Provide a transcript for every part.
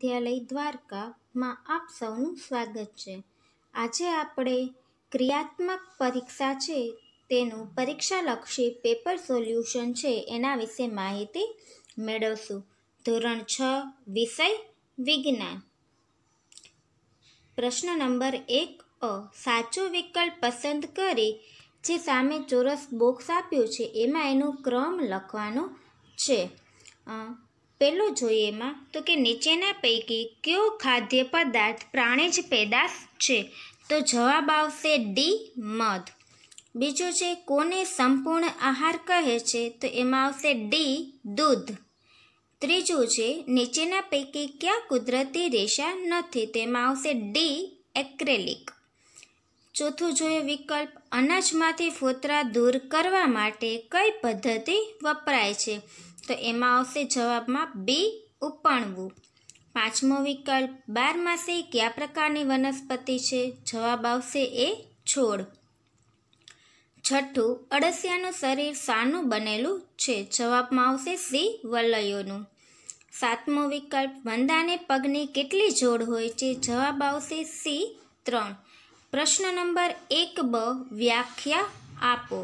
વિદ્યાલય દ્વારકામાં આપ સૌનું સ્વાગત છે આજે આપણે ક્રિયાત્મક પરીક્ષા છે તેનું પરીક્ષાલક્ષી પેપર સોલ્યુશન છે એના વિશે માહિતી મેળવશું ધોરણ છ વિષય વિજ્ઞાન પ્રશ્ન નંબર એક અ સાચો વિકલ્પ પસંદ કરી જે સામે ચોરસ બોક્સ આપ્યું છે એમાં એનો ક્રમ લખવાનો છે પહેલો જોઈએમાં તો કે નીચેના પૈકી કયો ખાદ્ય પદાર્થ પ્રાણી જ પેદાશ છે તો જવાબ આવશે ડી મધ બીજો છે કોને સંપૂર્ણ આહાર કહે છે તો એમાં આવશે ડી દૂધ ત્રીજું છે નીચેના પૈકી ક્યાં કુદરતી રેશા નથી તેમાં આવશે ડી એક્રેલિક ચોથું જોઈએ વિકલ્પ અનાજમાંથી ફોતરા દૂર કરવા માટે કઈ પદ્ધતિ વપરાય છે તો એમાં આવશે જવાબમાં બી ઉપણવું પાંચમો વિકલ્પ બારમાસી કયા પ્રકારની વનસ્પતિ છે જવાબ આવશે એ છોડ છઠ્ઠું અળસિયાનું શરીર શાનું બનેલું છે જવાબમાં આવશે સી વલયોનું સાતમો વિકલ્પ વંદાને પગની કેટલી જોડ હોય છે જવાબ આવશે સી ત્રણ પ્રશ્ન નંબર એક બ વ્યાખ્યા આપો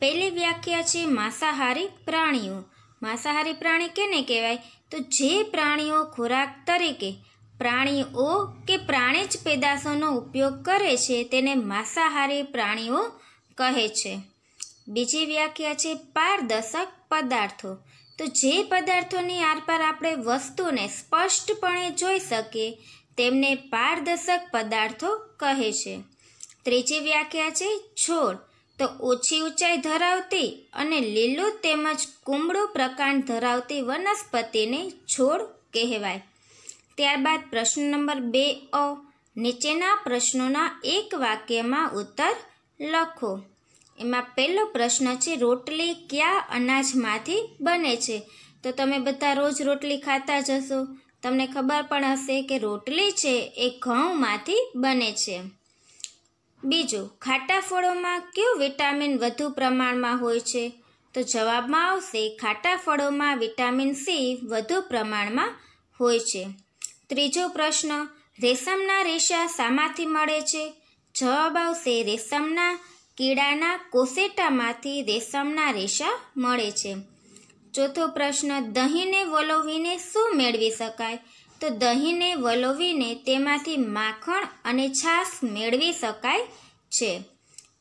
પહેલી વ્યાખ્યા છે માંસાહારી પ્રાણીઓ માંસાહારી પ્રાણી કેને કહેવાય તો જે પ્રાણીઓ ખોરાક તરીકે પ્રાણીઓ કે પ્રાણી જ પેદાશોનો ઉપયોગ કરે છે તેને માંસાહારી પ્રાણીઓ કહે છે બીજી વ્યાખ્યા છે પારદર્શક પદાર્થો તો જે પદાર્થોની આરપાર આપણે વસ્તુને સ્પષ્ટપણે જોઈ શકીએ તેમને પારદર્શક પદાર્થો કહે છે ત્રીજી વ્યાખ્યા છે છોડ તો ઓછી ઊંચાઈ ધરાવતી અને લીલું તેમજ કુમળું પ્રકાંડ ધરાવતી વનસ્પતિને છોડ કહેવાય ત્યારબાદ પ્રશ્ન નંબર બે અ નીચેના પ્રશ્નોના એક વાક્યમાં ઉત્તર લખો એમાં પહેલો પ્રશ્ન છે રોટલી કયા અનાજમાંથી બને છે તો તમે બધા રોજ રોટલી ખાતા જશો તમને ખબર પણ હશે કે રોટલી છે એ ઘઉંમાંથી બને છે બીજું ખાટા ફળોમાં કયું વિટામિન વધુ પ્રમાણમાં હોય છે તો જવાબમાં આવશે ખાટા ફળોમાં વિટામિન સી વધુ પ્રમાણમાં હોય છે ત્રીજો પ્રશ્ન રેશમના રેશા શામાંથી મળે છે જવાબ આવશે રેશમના કીડાના કોસેટામાંથી રેશમના રેશા મળે છે ચોથો પ્રશ્ન દહીંને વલોવીને શું મેળવી શકાય તો દહીંને વલોવીને તેમાંથી માખણ અને છાશ મેળવી શકાય છે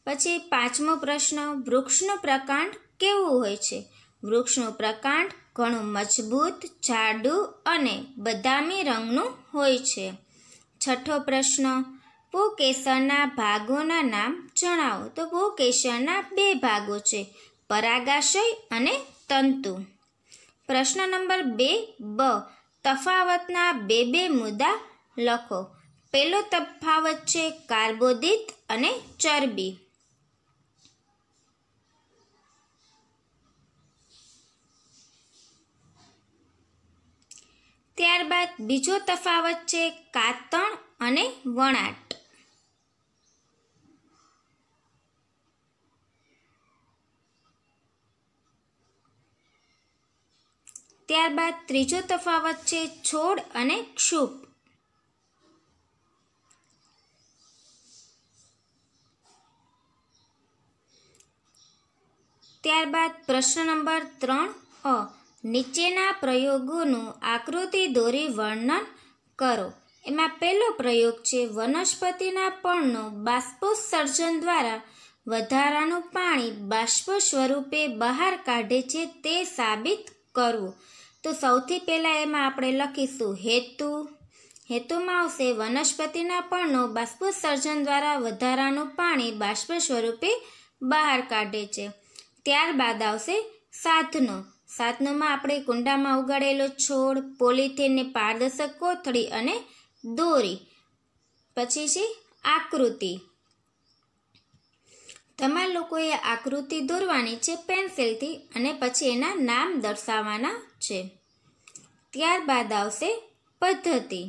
પછી પાંચમો પ્રશ્ન વૃક્ષનું પ્રકાંડ કેવું હોય છે વૃક્ષનું પ્રકાંડ ઘણું મજબૂત જાડું અને બદામી રંગનું હોય છે છઠ્ઠો પ્રશ્ન પુકેસરના ભાગોના નામ જણાવો તો પુકેસરના બે ભાગો છે પરાગાશય અને તંતુ પ્રશ્ન નંબર બે બ તફાવતના બે બે મુદ્દા લખો પહેલો તફાવત છે કાર્બોદિત અને ચરબી ત્યારબાદ બીજો તફાવત છે કાતણ અને વણાટ ત્યારબાદ ત્રીજો તફાવત છે છોડ અને ક્ષુપ ત્યારબાદ પ્રશ્ન નંબર ત્રણ અ નીચેના પ્રયોગોનું આકૃતિ દોરી વર્ણન કરો એમાં પહેલો પ્રયોગ છે વનસ્પતિના પર્ણનું બાષ્પોત્સર્જન દ્વારા વધારાનું પાણી બાષ્પ સ્વરૂપે બહાર કાઢે છે તે સાબિત કરવું તો સૌથી પહેલાં એમાં આપણે લખીશું હેતુ હેતુમાં આવશે વનસ્પતિના પર્ણો બાષ્પોત્સર્જન દ્વારા વધારાનું પાણી બાષ્પ સ્વરૂપે બહાર કાઢે છે ત્યારબાદ આવશે સાધનો સાધનોમાં આપણે કુંડામાં ઉગાડેલો છોડ પોલિથીનને પારદર્શક કોથળી અને દોરી પછી છે આકૃતિ તમારે લોકોએ આકૃતિ દોરવાની છે પેન્સિલથી અને પછી એના નામ દર્શાવવાના છે ત્યારબાદ આવશે પદ્ધતિ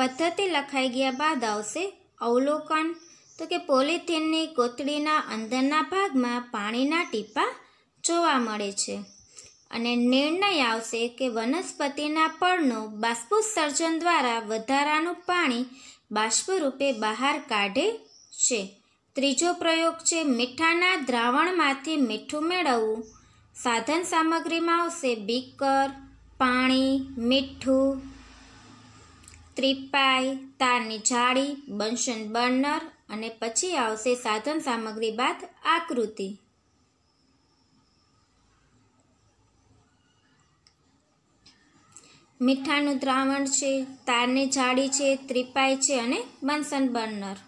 પદ્ધતિ લખાઈ ગયા બાદ આવશે અવલોકન તો કે પોલિથીનની કોથળીના અંદરના ભાગમાં પાણીના ટીપા જોવા મળે છે અને નિર્ણય આવશે કે વનસ્પતિના પળનો બાષ્પોત્સર્જન દ્વારા વધારાનું પાણી બાષ્પરૂપે બહાર કાઢે છે ત્રીજો પ્રયોગ છે મીઠાના દ્રાવણમાંથી મીઠું મેળવવું સાધન સામગ્રીમાં આવશે બીકર પાણી મીઠું ત્રિપાઈ તારની જાળી બંશન બર્નર અને પછી આવશે સાધન સામગ્રી બાદ આકૃતિ મીઠાનું દ્રાવણ છે તારની જાળી છે ત્રિપાઈ છે અને બંશન બર્નર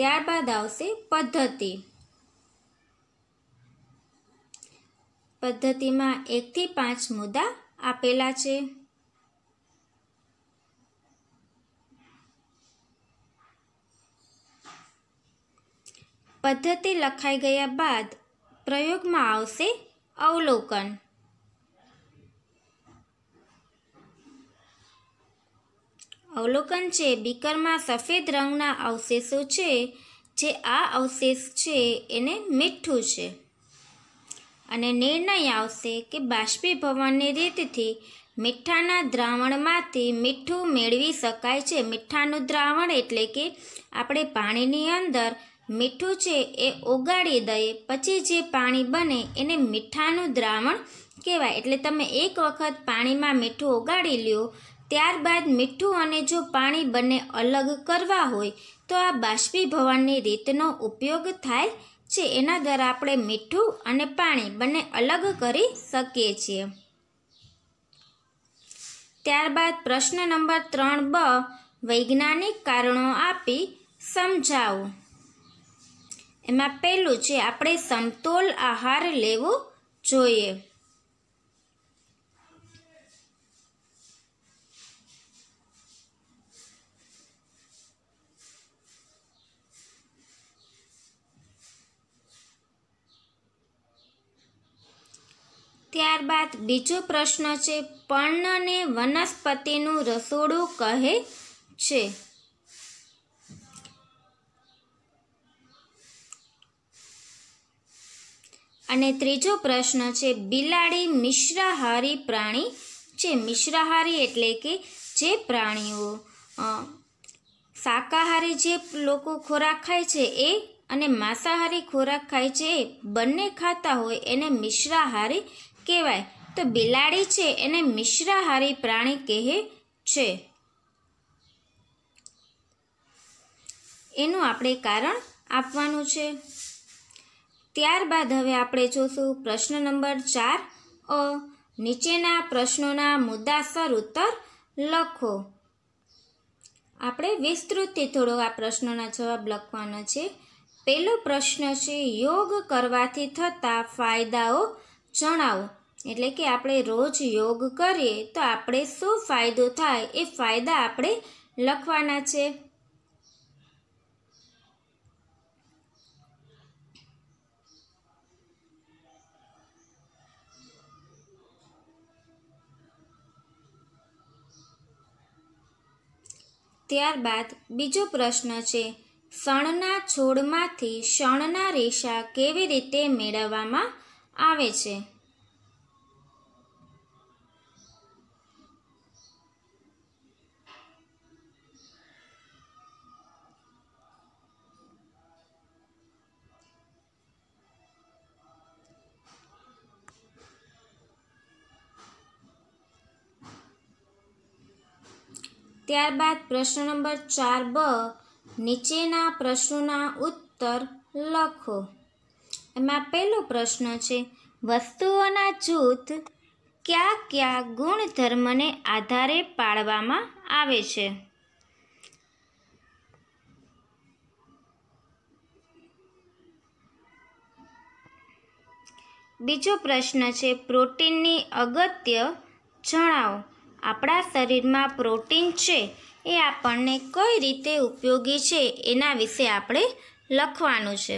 ત્યારબાદ આવશે પદ્ધતિ પદ્ધતિમાં એકથી પાંચ મુદ્દા આપેલા છે પદ્ધતિ લખાઈ ગયા બાદ પ્રયોગમાં આવશે અવલોકન અવલોકન છે બીકરમાં સફેદ રંગના અવશેષો છે જે આ અવશેષ છે એને મીઠું છે અને નિર્ણય આવશે કે બાષ્પીભવનની રીતથી મીઠાના દ્રાવણમાંથી મીઠું મેળવી શકાય છે મીઠાનું દ્રાવણ એટલે કે આપણે પાણીની અંદર મીઠું છે એ ઓગાળી દઈએ પછી જે પાણી બને એને મીઠાનું દ્રાવણ કહેવાય એટલે તમે એક વખત પાણીમાં મીઠું ઓગાળી લ્યો ત્યારબાદ મીઠું અને જો પાણી બંને અલગ કરવા હોય તો આ બાષ્પીભવનની રીતનો ઉપયોગ થાય છે એના દ્વારા આપણે મીઠું અને પાણી બંને અલગ કરી શકીએ છીએ ત્યારબાદ પ્રશ્ન નંબર ત્રણ બ વૈજ્ઞાનિક કારણો આપી સમજાવો એમાં પહેલું છે આપણે સમતોલ આહાર લેવો જોઈએ ત્યારબાદ બીજો પ્રશ્ન છે પર્ણને વનસ્પતિનું રસોડું કહે છે અને ત્રીજો પ્રશ્ન છે બિલાડી મિશ્રાહારી પ્રાણી છે મિશ્રાહારી એટલે કે જે પ્રાણીઓ શાકાહારી જે લોકો ખોરાક ખાય છે એ અને માંસાહારી ખોરાક ખાય છે એ બંને ખાતા હોય એને મિશ્રાહારી કહેવાય તો બિલાડી છે એને મિશ્રાહારી પ્રાણી કહે છે એનું આપણે કારણ આપવાનું છે ત્યારબાદ હવે આપણે જોશું પ્રશ્ન નંબર ચાર અ નીચેના પ્રશ્નોના મુદ્દાસર ઉત્તર લખો આપણે વિસ્તૃતથી થોડો આ પ્રશ્નોના જવાબ લખવાનો છે પહેલો પ્રશ્ન છે યોગ કરવાથી થતા ફાયદાઓ જણાવો એટલે કે આપણે રોજ યોગ કરીએ તો આપણે શું ફાયદો થાય એ ફાયદા આપણે લખવાના છે ત્યારબાદ બીજો પ્રશ્ન છે શણના છોડમાંથી શણના રેશા કેવી રીતે મેળવવામાં આવે છે ત્યારબાદ પ્રશ્ન નંબર ચાર બ નીચેના પ્રશ્નોના ઉત્તર લખો એમાં પહેલો પ્રશ્ન છે વસ્તુઓના જૂથ કયા કયા ગુણધર્મને આધારે પાળવામાં આવે છે બીજો પ્રશ્ન છે પ્રોટીનની અગત્ય જણાવો આપણા શરીરમાં પ્રોટીન છે એ આપણને કઈ રીતે ઉપયોગી છે એના વિશે આપણે લખવાનું છે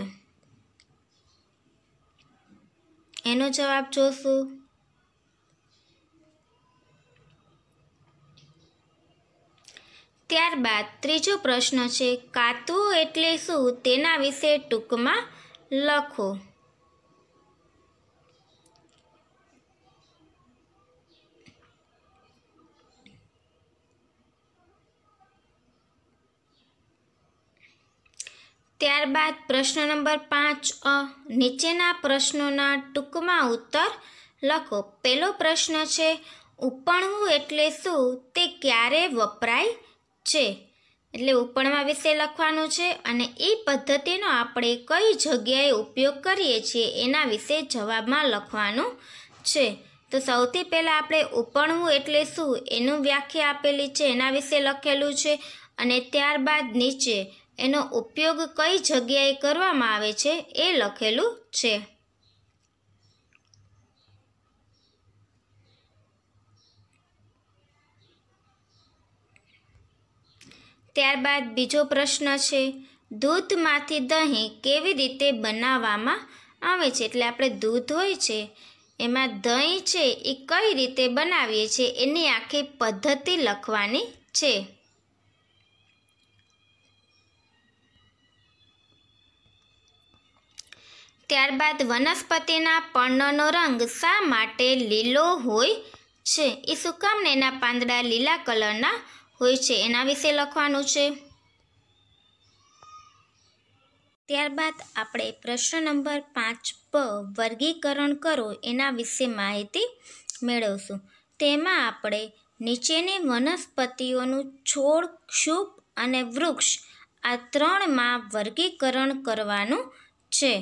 એનો જવાબ જોશું ત્યારબાદ ત્રીજો પ્રશ્ન છે કાતું એટલે શું તેના વિશે ટૂંકમાં લખો ત્યારબાદ પ્રશ્ન નંબર પાંચ અ નીચેના પ્રશ્નોના ટૂંકમાં ઉત્તર લખો પહેલો પ્રશ્ન છે ઉપણવું એટલે શું તે ક્યારે વપરાય છે એટલે ઉપણવા વિશે લખવાનું છે અને એ પદ્ધતિનો આપણે કઈ જગ્યાએ ઉપયોગ કરીએ છીએ એના વિશે જવાબમાં લખવાનું છે તો સૌથી પહેલાં આપણે ઉપણવું એટલે શું એનું વ્યાખ્યા આપેલી છે એના વિશે લખેલું છે અને ત્યારબાદ નીચે એનો ઉપયોગ કઈ જગ્યાએ કરવામાં આવે છે એ લખેલું છે ત્યારબાદ બીજો પ્રશ્ન છે દૂધમાંથી દહીં કેવી રીતે બનાવવામાં આવે છે એટલે આપણે દૂધ હોય છે એમાં દહીં છે એ કઈ રીતે બનાવીએ છીએ એની આખી પદ્ધતિ લખવાની છે ત્યારબાદ વનસ્પતિના પર્ણનો રંગ શા માટે લીલો હોય છે એ શું એના પાંદડા લીલા કલરના હોય છે એના વિશે લખવાનું છે ત્યારબાદ આપણે પ્રશ્ન નંબર પાંચ પ વર્ગીકરણ કરો એના વિશે માહિતી મેળવશું તેમાં આપણે નીચેની વનસ્પતિઓનું છોડ ક્ષુપ અને વૃક્ષ આ ત્રણમાં વર્ગીકરણ કરવાનું છે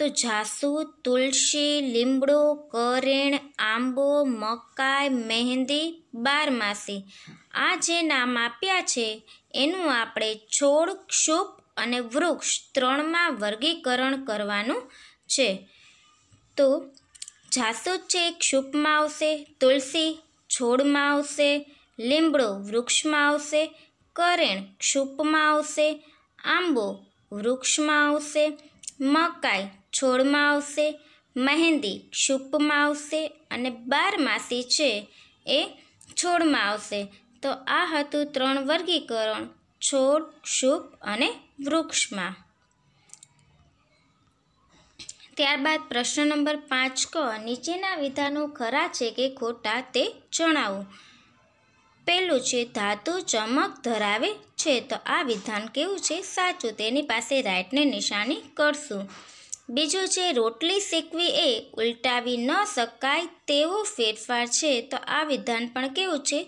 તો જાસૂદ તુલસી લીમડો કરેણ આંબો મકાઈ મહેંદી બારમાસી આ જે નામ આપ્યા છે એનું આપણે છોડ ક્ષુપ અને વૃક્ષ ત્રણમાં વર્ગીકરણ કરવાનું છે તો જાસૂદ છે ક્ષુપમાં આવશે તુલસી છોડમાં આવશે લીમડો વૃક્ષમાં આવશે કરેણ ક્ષુપમાં આવશે આંબો વૃક્ષમાં આવશે મકાઈ છોડમાં આવશે મહેંદી ક્ષુપમાં આવશે અને બારમાસી છે એ છોડમાં આવશે તો આ હતું ત્રણ વર્ગીકરણ છોડ ક્ષુપ અને વૃક્ષમાં ત્યારબાદ પ્રશ્ન નંબર પાંચ ક નીચેના વિધાનો ખરા છે કે ખોટા તે જણાવો પહેલું છે ધાતુ ચમક ધરાવે છે તો આ વિધાન કેવું છે સાચું તેની પાસે રાઇટને નિશાની કરશું બીજું છે રોટલી શેકવી એ ઉલટાવી ન શકાય તેવો ફેરફાર છે તો આ વિધાન પણ કેવું છે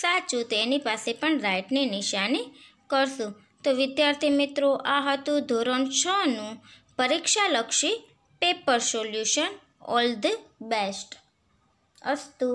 સાચું તો એની પાસે પણ રાઇટની નિશાની કરશું તો વિદ્યાર્થી મિત્રો આ હતું ધોરણ છનું પરીક્ષાલક્ષી paper solution all the best અસ્તુ